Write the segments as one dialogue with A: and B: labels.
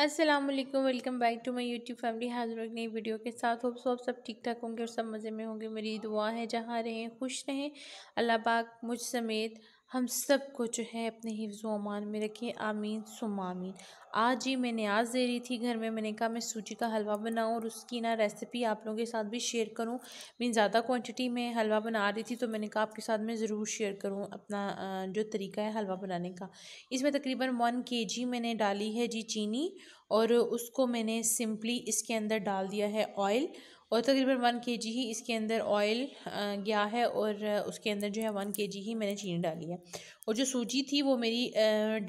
A: अस्सलाम वालेकुम welcome back to my YouTube family हाजिर एक नई वीडियो के साथ होप सो आप सब ठीक ठाक होंगे और सब मज़े में होंगे मेरी दुआ है जहाँ रहें खुश रहें अल्लाह पाक मुझ समेत हम सब को जो है अपने हिफ्ज़ अमान में रखें आमीन सुम आमीन आज ही मैं न्याज दे रही थी घर में मैंने कहा मैं सूजी का हलवा बनाऊँ और उसकी ना रेसिपी आप लोगों के साथ भी शेयर करूँ मीन ज़्यादा क्वांटिटी में हलवा बना रही थी तो मैंने कहा आपके साथ मैं ज़रूर शेयर करूँ अपना जो तरीका है हलवा बनाने का इसमें तकरीबन वन के जी मैंने डाली है जी चीनी और उसको मैंने सिंपली इसके अंदर डाल दिया है ऑयल और तकरीबन वन के जी ही इसके अंदर ऑयल गया है और उसके अंदर जो है वन के जी ही मैंने चीनी डाली है और जो सूजी थी वो मेरी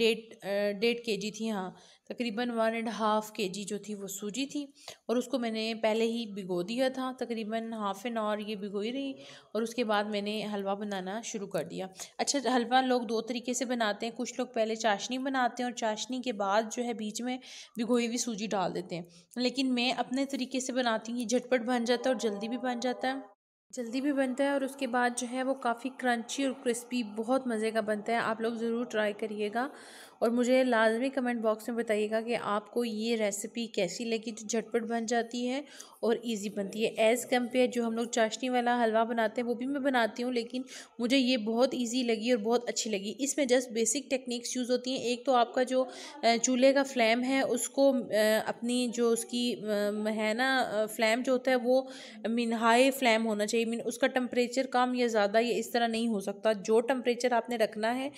A: डेढ़ डेढ़ के जी थी हाँ तकरीबन वन एंड हाफ़ के जी जो थी वो सूजी थी और उसको मैंने पहले ही भिगो दिया था तकरीबन हाफ़ एन आवर ये भिगोई रही और उसके बाद मैंने हलवा बनाना शुरू कर दिया अच्छा हलवा लोग दो तरीके से बनाते हैं कुछ लोग पहले चाशनी बनाते हैं और चाशनी के बाद जो है बीच में भिगोई हुई सूजी डाल देते हैं लेकिन मैं अपने तरीके से बनाती हूँ ये झटपट बन जाता है और जल्दी भी बन जाता है जल्दी भी बनता है और उसके बाद जो है वो काफ़ी क्रंची और क्रिस्पी बहुत मज़े का बनता है आप लोग ज़रूर ट्राई करिएगा और मुझे लाजमी कमेंट बॉक्स में बताइएगा कि आपको ये रेसिपी कैसी लगी जो तो झटपट बन जाती है और इजी बनती है एज़ कम्पेयर जो हम लोग चाशनी वाला हलवा बनाते हैं वो भी मैं बनाती हूँ लेकिन मुझे ये बहुत ईजी लगी और बहुत अच्छी लगी इसमें जस्ट बेसिक टेक्निक्स यूज़ होती हैं एक तो आपका जो चूल्हे का फ्लेम है उसको अपनी जो उसकी है ना फ्लेम जो होता है वो मीन हाई फ्लेम होना चाहिए मिनट उसका टेम्परेचर कम या ज़्यादा या इस तरह नहीं हो सकता जो टेम्परेचर आपने रखना है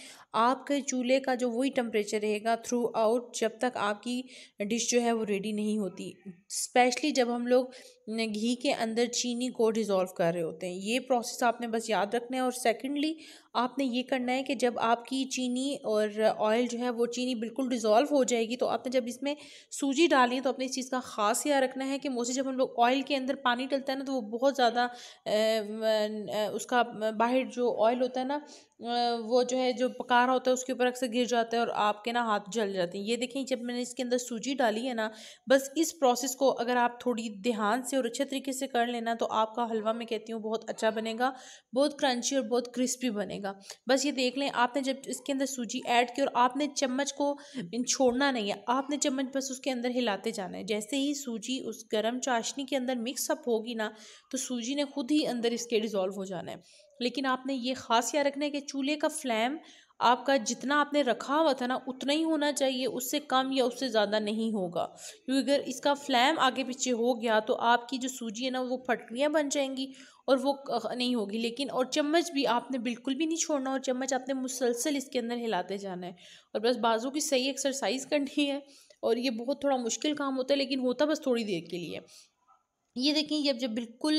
A: आपके चूल्हे का जो वही टेम्परेचर रहेगा थ्रू आउट जब तक आपकी डिश जो है वो रेडी नहीं होती स्पेशली जब हम लोग घी के अंदर चीनी को डिज़ोल्व कर रहे होते हैं ये प्रोसेस आपने बस याद रखना है और सेकेंडली आपने ये करना है कि जब आपकी चीनी और ऑयल जो है वो चीनी बिल्कुल डिज़ोल्व हो जाएगी तो आपने जब इसमें सूजी डाली तो आपने इस चीज़ का ख़ास याद रखना है कि मोस्टली जब हम लोग ऑयल के अंदर पानी डलता है ना तो वो बहुत ज़्यादा उसका बाहर जो ऑयल होता है ना वो जो है जो पका रहा होता है उसके ऊपर अक्सर गिर जाता है और आपके ना हाथ जल जाते हैं ये देखें जब मैंने इसके अंदर सूजी डाली है ना बस इस प्रोसेस को अगर आप थोड़ी ध्यान से और अच्छे तरीके से कर लेना तो आपका हलवा मैं कहती हूँ बहुत अच्छा बनेगा बहुत क्रंची और बहुत क्रिस्पी बनेगा बस ये देख लें आपने जब इसके अंदर सूजी ऐड की और आपने चम्मच को छोड़ना नहीं है आपने चम्मच बस उसके अंदर हिलाते जाना है जैसे ही सूजी उस गर्म चाशनी के अंदर मिक्सअप होगी ना तो सूजी ने खुद ही अंदर इसके डिज़ोल्व हो जाना है लेकिन आपने ये ख़ास याद रखना है कि चूल्हे का फ्लेम आपका जितना आपने रखा हुआ था ना उतना ही होना चाहिए उससे कम या उससे ज़्यादा नहीं होगा क्योंकि अगर इसका फ्लैम आगे पीछे हो गया तो आपकी जो सूजी है ना वो फटकियाँ बन जाएंगी और वो नहीं होगी लेकिन और चम्मच भी आपने बिल्कुल भी नहीं छोड़ना और चम्मच आपने मुसलसल इसके अंदर हिलाते जाना है और बस बाजू की सही एक्सरसाइज करनी है और ये बहुत थोड़ा मुश्किल काम होता है लेकिन होता बस थोड़ी देर के लिए ये देखें ये अब जब बिल्कुल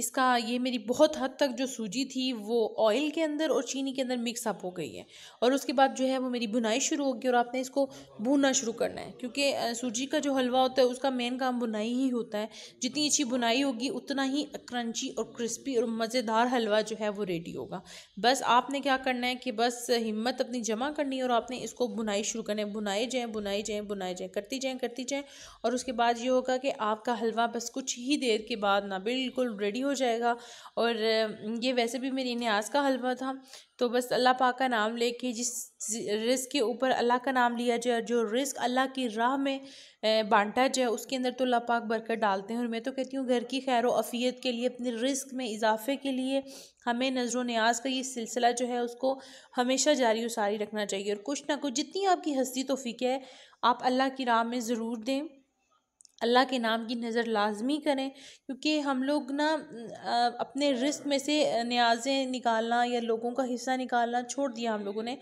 A: इसका ये मेरी बहुत हद तक जो सूजी थी वो ऑयल के अंदर और चीनी के अंदर मिक्स अप हो गई है और उसके बाद जो है वो मेरी बुनाई शुरू होगी और आपने इसको भूनना शुरू करना है क्योंकि सूजी का जो हलवा होता है उसका मेन काम बुनाई ही होता है जितनी अच्छी बुनाई होगी उतना ही क्रंची और क्रिस्पी और मज़ेदार हलवा जो है वो रेडी होगा बस आपने क्या करना है कि बस हिम्मत अपनी जमा करनी है और आपने इसको बुनाई शुरू करना है बुनाए जाएँ बुनाई जाएँ बुनाए जाएँ करती जाएँ करती जाएँ और उसके बाद ये होगा कि आपका हलवा बस कुछ ही देर के बाद ना बिल्कुल रेडी हो जाएगा और ये वैसे भी मेरी न्याज का हलवा था तो बस अल्लाह पाक का नाम लेके जिस रिस्क के ऊपर अल्लाह का नाम लिया जाए जो रिस्क अल्लाह की राह में बांटा जाए उसके अंदर तो अल्लाह पाक बरकत डालते हैं और मैं तो कहती हूँ घर की खैर अफियत के लिए अपने रिस्क में इजाफे के लिए हमें नज़र न्याज का ये सिलसिला जो है उसको हमेशा जारी उसारी रखना चाहिए और कुछ ना कुछ जितनी आपकी हस्ती तोफ़ी है आप अल्लाह की राह में ज़रूर दें अल्लाह के नाम की नज़र लाजमी करें क्योंकि हम लोग ना अपने रिस्क में से न्याजें निकालना या लोगों का हिस्सा निकालना छोड़ दिया हम लोगों ने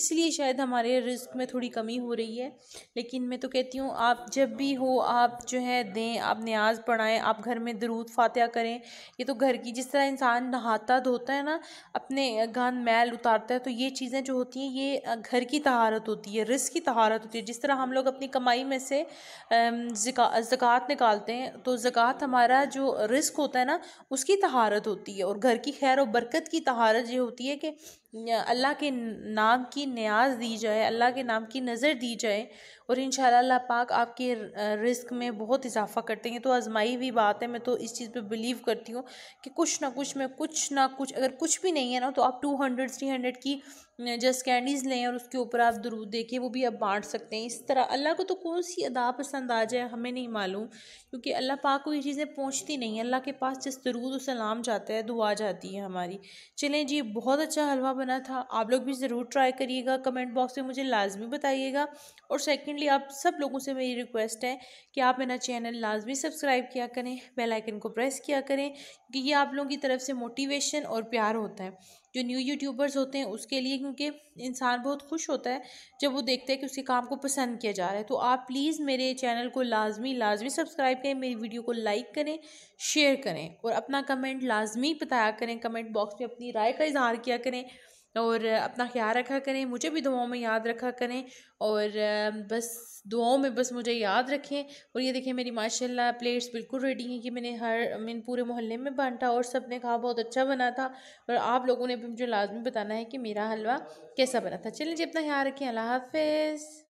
A: इसलिए शायद हमारे रिस्क में थोड़ी कमी हो रही है लेकिन मैं तो कहती हूँ आप जब भी हो आप जो है दें आप न्याज पढ़ाएँ आप घर में दरूद फातह करें ये तो घर की जिस तरह इंसान नहाता धोता है ना अपने गंद मैल उतारता है तो ये चीज़ें जो होती हैं ये घर की तहारत होती है रिस्क की तहारत होती है जिस तरह हम लोग अपनी कमाई में से जिका ज़क़़त निकालते हैं तो ज़क़़त हमारा जो रिस्क होता है ना उसकी तहारत होती है और घर की खैर और बरकत की तहारत ये होती है कि अल्लाह के नाम की न्याज दी जाए अल्लाह के नाम की नज़र दी जाए और इन अल्लाह पाक आपके रिस्क में बहुत इजाफा करते हैं तो आजमाई हुई बात है मैं तो इस चीज़ पे बिलीव करती हूँ कि कुछ ना कुछ में कुछ ना कुछ अगर कुछ भी नहीं है ना तो आप टू हंड्रेड थ्री हंड्रेड की जस्ट कैंडीज़ लें और उसके ऊपर आप दरूद देखिए वो भी आप बांट सकते हैं इस तरह अल्लाह को तो कौन सी अदा पसंद आ जाए हमें नहीं मालूम क्योंकि अल्लाह पाक को ये चीज़ें पहुँचती नहीं है अल्लाह के पास जिस दरूद सलाम जाता है दुआ जाती है हमारी चलें जी बहुत अच्छा हलवा बना था आप लोग भी ज़रूर ट्राई करिएगा कमेंट बॉक्स में मुझे लाजमी बताइएगा और सेकेंडली आप सब लोगों से मेरी रिक्वेस्ट है कि आप मेरा चैनल लाजमी सब्सक्राइब किया करें बेल आइकन को प्रेस किया करें क्योंकि ये आप लोगों की तरफ से मोटिवेशन और प्यार होता है जो न्यू यूट्यूबर्स होते हैं उसके लिए क्योंकि इंसान बहुत खुश होता है जब वो देखते हैं कि उसके काम को पसंद किया जा रहा है तो आप प्लीज़ मेरे चैनल को लाजमी लाजमी सब्सक्राइब करें मेरी वीडियो को लाइक करें शेयर करें और अपना कमेंट लाजमी बताया करें कमेंट बॉक्स में अपनी राय का इजहार किया करें और अपना ख्याल रखा करें मुझे भी दुआओं में याद रखा करें और बस दुआओं में बस मुझे याद रखें और ये देखें मेरी माशाल्लाह प्लेट्स बिल्कुल रेडी हैं कि मैंने हर मैंने पूरे मोहल्ले में बांटा और सब ने कहा बहुत अच्छा बना था और आप लोगों ने भी मुझे लाजमी बताना है कि मेरा हलवा कैसा बना था चलिए जी अपना ख्याल रखें अल्लाह हाफ